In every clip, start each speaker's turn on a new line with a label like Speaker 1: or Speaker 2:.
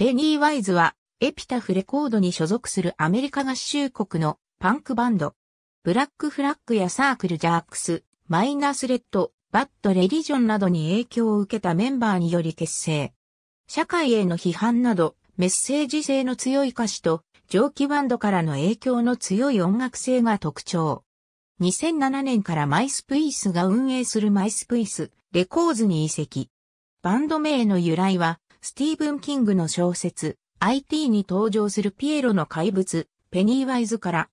Speaker 1: ペニーワイズは、エピタフレコードに所属するアメリカ合衆国のパンクバンド。ブラックフラッグやサークルジャークス、マイナースレッド、バッドレリジョンなどに影響を受けたメンバーにより結成。社会への批判など、メッセージ性の強い歌詞と、蒸気バンドからの影響の強い音楽性が特徴。2007年からマイスプイスが運営するマイスプイスレコーズに移籍。バンド名の由来は、スティーブン・キングの小説、IT に登場するピエロの怪物、ペニーワイズから、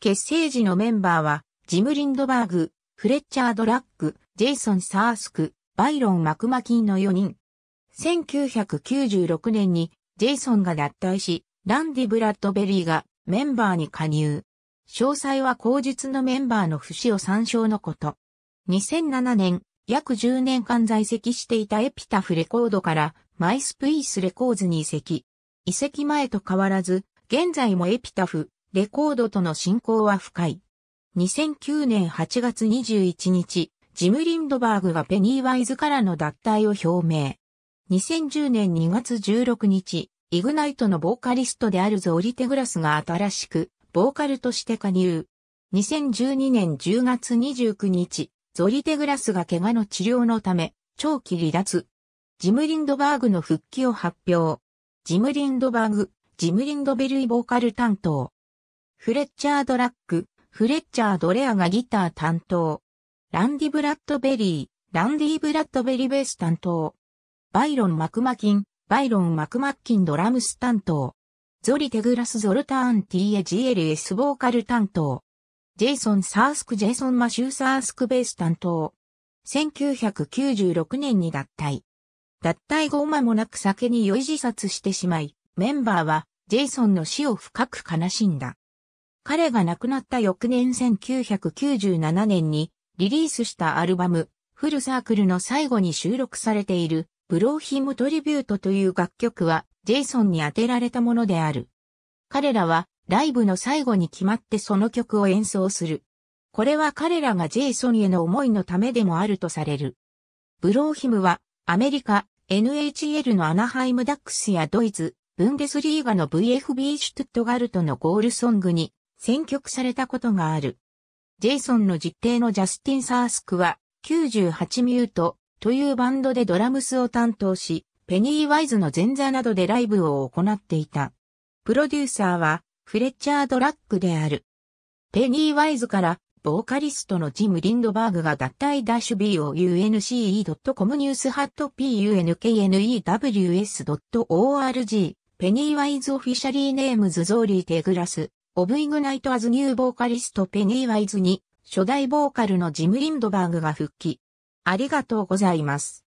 Speaker 1: 結成時のメンバーは、ジム・リンドバーグ、フレッチャー・ドラッグ、ジェイソン・サースク、バイロン・マクマキンの4人。1996年に、ジェイソンが脱退し、ランディ・ブラッドベリーがメンバーに加入。詳細は後述のメンバーの不死を参照のこと。2007年、約10年間在籍していたエピタフレコードからマイスプイースレコーズに移籍。移籍前と変わらず、現在もエピタフ、レコードとの進行は深い。2009年8月21日、ジム・リンドバーグがペニー・ワイズからの脱退を表明。2010年2月16日、イグナイトのボーカリストであるゾーリテグラスが新しく、ボーカルとして加入。2012年10月29日、ゾリテグラスが怪我の治療のため、長期離脱。ジム・リンドバーグの復帰を発表。ジム・リンドバーグ、ジム・リンドベルイボーカル担当。フレッチャード・ラック、フレッチャード・レアがギター担当。ランディ・ブラッドベリー、ランディ・ブラッドベリーベース担当。バイロン・マクマキン、バイロン・マクマッキンドラムス担当。ゾリ・テグラス・ゾルターン TAGLS ボーカル担当。ジェイソン・サースク・ジェイソン・マシュー・サースクベース担当。1996年に脱退。脱退後間もなく酒に酔い自殺してしまい、メンバーはジェイソンの死を深く悲しんだ。彼が亡くなった翌年1997年にリリースしたアルバム、フルサークルの最後に収録されている、ブローヒムトリビュートという楽曲は、ジェイソンに当てられたものである。彼らは、ライブの最後に決まってその曲を演奏する。これは彼らがジェイソンへの思いのためでもあるとされる。ブローヒムは、アメリカ、NHL のアナハイムダックスやドイツ、ブンデスリーガの VFB シュトゥットガルトのゴールソングに選曲されたことがある。ジェイソンの実定のジャスティン・サースクは98ミュートというバンドでドラムスを担当し、ペニー・ワイズの前座などでライブを行っていた。プロデューサーはフレッチャー・ドラッグである。ペニー・ワイズからボーカリストのジム・リンドバーグが脱退 -bounce.com ニュースハット punknews.org ペニーワイズオフィシャリーネームズゾーリーテグラスオブイグナイトアズニューボーカリストペニーワイズに初代ボーカルのジム・リンドバーグが復帰。ありがとうございます。